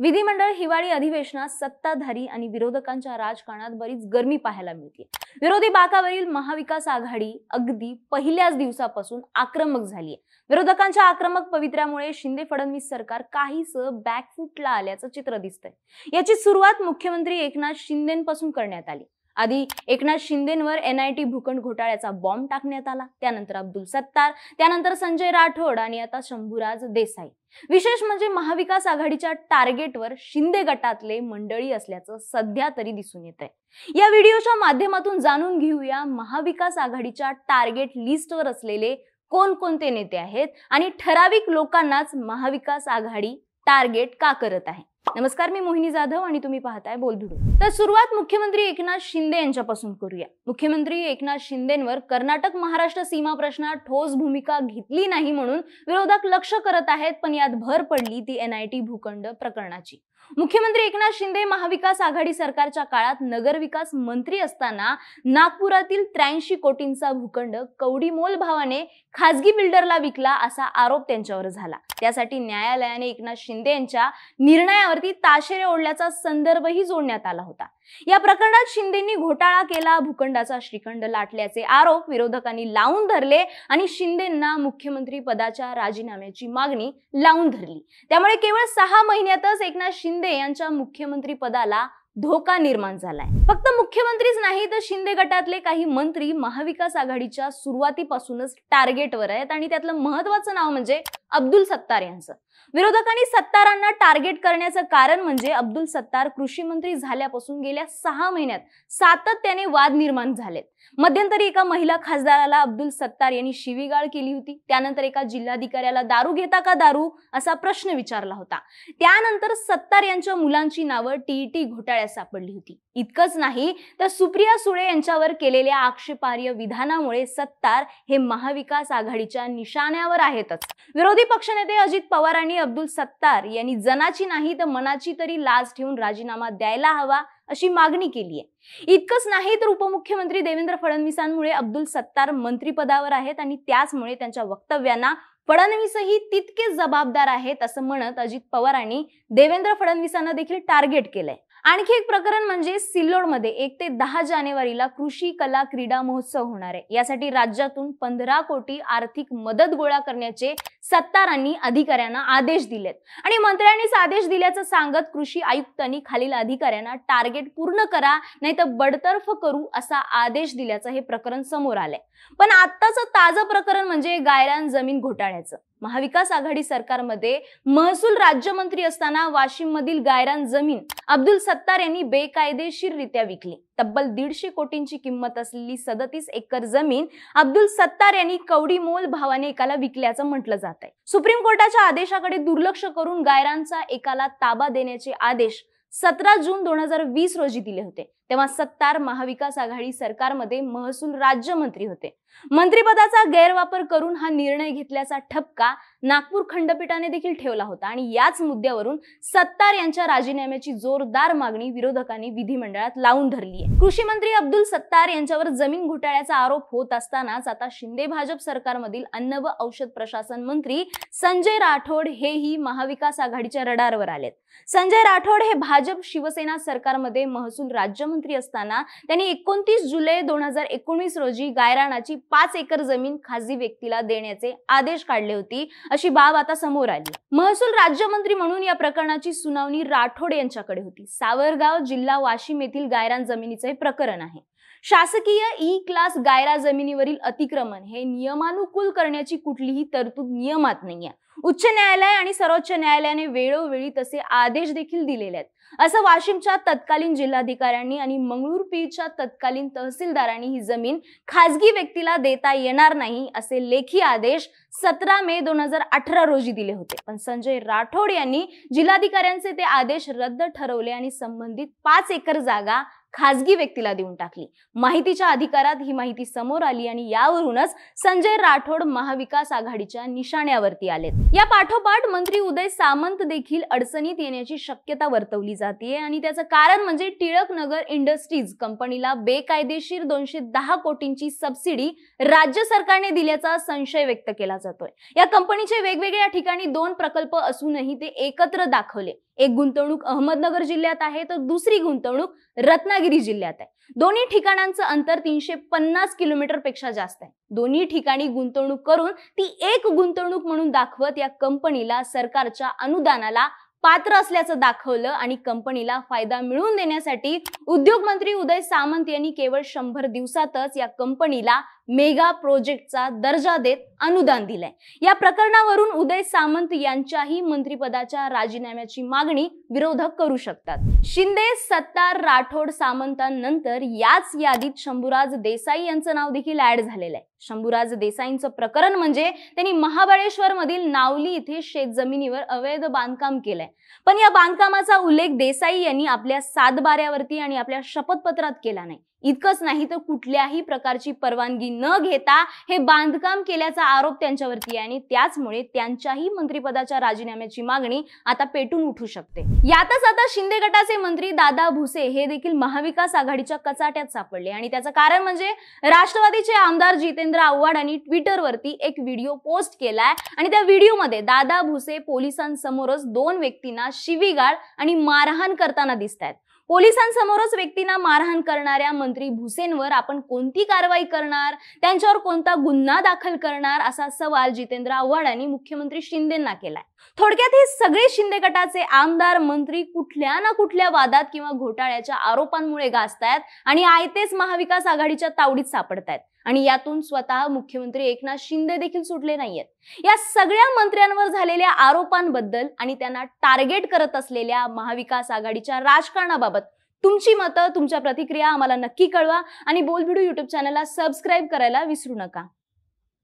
विधिमंडळ हिवाळी अधिवेशनात सत्ताधारी आणि विरोधकांच्या राजकारणात बरीच गर्मी पाहायला मिळते विरोधी बाकावरील महाविकास आघाडी अगदी पहिल्याच दिवसापासून आक्रमक झाली आहे विरोधकांच्या आक्रमक पवित्र्यामुळे शिंदे फडणवीस सरकार काहीस बॅकफूटला आल्याचं चित्र दिसतंय याची सुरुवात मुख्यमंत्री एकनाथ शिंदेपासून करण्यात आली आधी एकनाथ शिंदेंवर एनआयटी भूखंड घोटाळ्याचा बॉम्ब टाकण्यात आला त्यानंतर अब्दुल सत्तार त्यानंतर संजय राठोड आणि आता शंभूराज देसाई विशेष म्हणजे महाविकास आघाडीच्या टार्गेटवर शिंदे गटातले मंडळी असल्याचं सध्या तरी दिसून येत आहे या व्हिडिओच्या माध्यमातून जाणून घेऊया महाविकास आघाडीच्या टार्गेट लिस्टवर असलेले कोणकोणते नेते आहेत आणि ठराविक लोकांनाच महाविकास आघाडी टार्गेट का करत आहे नमस्कार मी मोहिनी जाधव आणि तुम्ही पाहताय बोलबिडू तर सुरुवात मुख्यमंत्री एकनाथ शिंदे यांच्यापासून करूया मुख्यमंत्री एकनाथ शिंदेंवर कर्नाटक महाराष्ट्र सीमा प्रश्नात ठोस भूमिका घेतली नाही म्हणून विरोधक लक्ष करत आहेत पण यात भर पडली ती एनआयटी भूखंड प्रकरणाची मुख्यमंत्री एकनाथ शिंदे महाविकास आघाडी सरकारच्या काळात नगरविकास मंत्री असताना नागपुरातील त्र्याऐंशी कोटींचा भूखंड कवडीमोल भावाने खासगी बिल्डरला विकला असा आरोप त्यांच्यावर झाला त्यासाठी न्यायालयाने एकनाथ शिंदे यांच्या निर्णयावरती ताशेरे ओढल्याचा संदर्भही जोडण्यात आला होता या प्रकरणात शिंदेनी घोटाळा केला भूखंडाचा श्रीखंड लाटल्याचे आरोप विरोधकांनी लावून धरले आणि शिंदेना मुख्यमंत्री पदाच्या राजीनाम्याची मागणी लावून धरली त्यामुळे केवळ सहा महिन्यातच एकनाथ शिंदे यांच्या मुख्यमंत्री पदाला धोका निर्माण झालाय फक्त मुख्यमंत्रीच नाही तर शिंदे गटातले काही मंत्री महाविकास आघाडीच्या सुरुवातीपासूनच टार्गेटवर आहेत आणि त्यातलं महत्वाचं नाव म्हणजे अब्दुल सत्तार यांचं विरोधकांनी सत्तारांना टार्गेट करण्याचं कारण म्हणजे अब्दुल सत्तार कृषी मंत्री झाल्यापासून गेल्या सहा महिन्यात सातत्याने वाद निर्माण झालेत मध्यंतरी एका महिला खासदाराला अब्दुल सत्तार यांनी शिवीगाळ केली होती त्यानंतर एका जिल्हाधिकाऱ्याला दारू घेता का दारू असा प्रश्न विचारला होता त्यानंतर सत्तार यांच्या मुलांची नावं टीईटी घोटाळ्यात सापडली होती इतकंच नाही तर सुप्रिया सुळे यांच्यावर केलेल्या आक्षेपार्ह विधानामुळे सत्तार हे महाविकास आघाडीच्या निशाण्यावर आहेतच विरोधी पक्षनेते अजित पवार आणि अब्दुल सत्तार यांनी जनाची नाही तर मनाची तरी लाज ठेवून राजीनामा द्यायला हवा अशी मागणी केली आहे इतकंच नाही तर उपमुख्यमंत्री देवेंद्र फडणवीसांमुळे अब्दुल सत्तार मंत्रिपदावर आहेत आणि त्याचमुळे त्यांच्या वक्तव्यांना फडणवीसही तितकेच जबाबदार आहेत असं म्हणत अजित पवारांनी देवेंद्र फडणवीसांना देखील टार्गेट केलंय आणखी एक प्रकरण म्हणजे सिल्लोडमध्ये एक ते दहा जानेवारीला कृषी कला क्रीडा महोत्सव होणार आहे यासाठी राज्यातून पंधरा कोटी आर्थिक मदत गोळा करण्याचे सत्तारांनी अधिकाऱ्यांना आदेश दिलेत आणि मंत्र्यांनीच आदेश दिल्याचं सांगत कृषी आयुक्तांनी खालील अधिकाऱ्यांना टार्गेट पूर्ण करा नाहीतर बडतर्फ करू असा आदेश दिल्याचं हे प्रकरण समोर आलंय पण आत्ताचं ताजं प्रकरण म्हणजे गायरान जमीन घोटाळ्याचं महाविकास आघाडी सरकारमध्ये महसूल राज्यमंत्री असताना वाशिम मधील गायरान जमीन अब्दुल सत्तार यांनी बेकायदेशीररित्या विकली तब्बल दीडशे कोटींची किंमत असलेली सदतीस एकर जमीन अब्दुल सत्तार यांनी कवडी मोल भावाने एकाला विकल्याचं म्हटलं जात आहे सुप्रीम कोर्टाच्या आदेशाकडे दुर्लक्ष करून गायरांचा एकाला ताबा देण्याचे आदेश सतरा जून दोन हजार वीस रोजी दिले होते तेव्हा सत्तार महाविकास आघाडी सरकारमध्ये महसूल राज्यमंत्री होते मंत्रीपदाचा गैरवापर करून हा निर्णय घेतल्याचा ठपका नागपूर खंडपीठाने देखील ठेवला होता आणि याच मुद्द्यावरून सत्तार यांच्या राजीनाम्याची जोरदार मागणी विरोधकांनी विधिमंडळात लावून धरली आहे कृषी मंत्री अब्दुल सत्तार यांच्यावर जमीन घोटाळ्याचा आरोप होत असतानाच आता शिंदे भाजप सरकारमधील अन्न व औषध प्रशासन मंत्री संजय राठोड हेही महाविकास आघाडीच्या रडारवर आलेत संजय राठोड हे भाजप शिवसेना सरकारमध्ये महसूल राज्यमंत्री मंत्री असताना त्यांनी एकोणतीस जुलै दोन हजार एकोणीस रोजी गायरानाची पाच एकर जमीन खासगी व्यक्तीला देण्याचे आदेश काढले होते अशी बाब आता समोर आली महसूल राज्यमंत्री म्हणून या प्रकरणाची सुनावणी राठोड यांच्याकडे होती सावरगाव जिल्हा वाशिम येथील गायरान जमिनीचं हे प्रकरण आहे शासकीय ई क्लास गायरा जमिनीवरील अतिक्रमण हे नियमानुकूल करण्याची कुठलीही तरतूद नियमात नाही आहे उच्च न्यायालय आणि सर्वोच्च न्यायालयाने वेळोवेळी तसे आदेश देखील दिलेले आहेत असं वाशिमच्या तत्कालीन जिल्हाधिकाऱ्यांनी आणि मंगळूरपीच्या तत्कालीन तहसीलदारांनी ही जमीन खाजगी व्यक्तीला देता येणार नाही असे लेखी आदेश सतरा मे दोन हजार अठरा रोजी दिले होते पण संजय राठोड यांनी जिल्हाधिकाऱ्यांचे ते आदेश रद्द ठरवले आणि संबंधित पाच एकर जागा खाजगी व्यक्तीला देऊन टाकली माहितीच्या अधिकारात ही माहिती समोर आली आणि यावरूनच संजय राठोड महाविकास आघाडीच्या निशाण्यावरती आलेत या पाठोपाठ मंत्री उदय सामंत देखील अडचणीत येण्याची शक्यता वर्तवली जाते आणि त्याचं कारण म्हणजे टिळक नगर इंडस्ट्रीज कंपनीला बेकायदेशीर दोनशे दहा कोटींची सबसिडी राज्य सरकारने दिल्याचा संशय व्यक्त केला जातोय या कंपनीचे वेगवेगळ्या ठिकाणी दोन प्रकल्प असूनही ते एकत्र दाखवले एक गुंतवणूक अहमदनगर जिल्ह्यात आहे तर दुसरी गुंतवणूक रत्नागिरी जिल्ह्यात आहे दोन्ही ठिकाणांचं अंतर तीनशे पन्नास किलोमीटर पेक्षा जास्त आहे दोन्ही ठिकाणी गुंतवणूक करून ती एक गुंतवणूक म्हणून दाखवत या कंपनीला सरकारच्या अनुदानाला पात्र असल्याचं दाखवलं आणि कंपनीला फायदा मिळवून देण्यासाठी उद्योग मंत्री उदय सामंत यांनी केवळ शंभर दिवसातच या कंपनीला मेगा प्रोजेक्टचा दर्जा देत अनुदान दिलंय या प्रकरणावरून उदय सामंत यांच्याही मंत्रिपदाच्या राजीनाम्याची मागणी विरोधक करू शकतात शिंदे सत्तार राठोड सामंतांनंतर याच यादीत शंभूराज देसाई यांचं नाव देखील ऍड झालेलं आहे शंभूराज देसाईंचं प्रकरण म्हणजे त्यांनी महाबळेश्वर मधील नावली इथे शेत जमिनीवर अवैध बांधकाम केलंय पण या बांधकामाचा उल्लेख देसाई यांनी आपल्या सातबाऱ्यावरती आणि आपल्या शपथपत्रात केला नाही इतकंच नाही तर कुठल्याही प्रकारची परवानगी न घेता हे बांधकाम केल्याचा आरोप त्यांच्यावरती आहे आणि त्याचमुळे त्यांच्याही मंत्रिपदाच्या राजीनाम्याची मागणी आता पेटून उठू शकते यातच आता शिंदे गटाचे मंत्री दादा भुसे हे देखील महाविकास आघाडीच्या कचाट्यात सापडले आणि त्याचं कारण म्हणजे राष्ट्रवादीचे आमदार जितेंद्र आव्हाड यांनी ट्विटरवरती एक व्हिडिओ पोस्ट केलाय आणि त्या व्हिडिओमध्ये दादा भुसे पोलिसांसमोरच दोन व्यक्तींना शिवीगाळ आणि मारहाण करताना दिसत आहेत पोलिसांसमोरच व्यक्तींना मारहाण करणाऱ्या मंत्री भुसेनवर आपण कोणती कारवाई करणार त्यांच्यावर कोणता गुन्हा दाखल करणार असा सवाल जितेंद्र आव्हाड यांनी मुख्यमंत्री शिंदेंना केलाय थोडक्यात हे सगळे शिंदे गटाचे आमदार मंत्री कुठल्या ना कुठल्या वादात किंवा घोटाळ्याच्या आरोपांमुळे गाजतायत आणि आयतेच महाविकास आघाडीच्या तावडीत सापडतायत आणि यातून स्वतः मुख्यमंत्री एकनाथ शिंदे देखील सुटले नाहीयेत या सगळ्या मंत्र्यांवर झालेल्या आरोपांबद्दल आणि त्यांना टार्गेट करत असलेल्या महाविकास आघाडीच्या राजकारणाबाबत तुमची मतं तुमच्या प्रतिक्रिया आम्हाला नक्की कळवा आणि बोलभिडू युट्यूब चॅनलला सबस्क्राईब करायला विसरू नका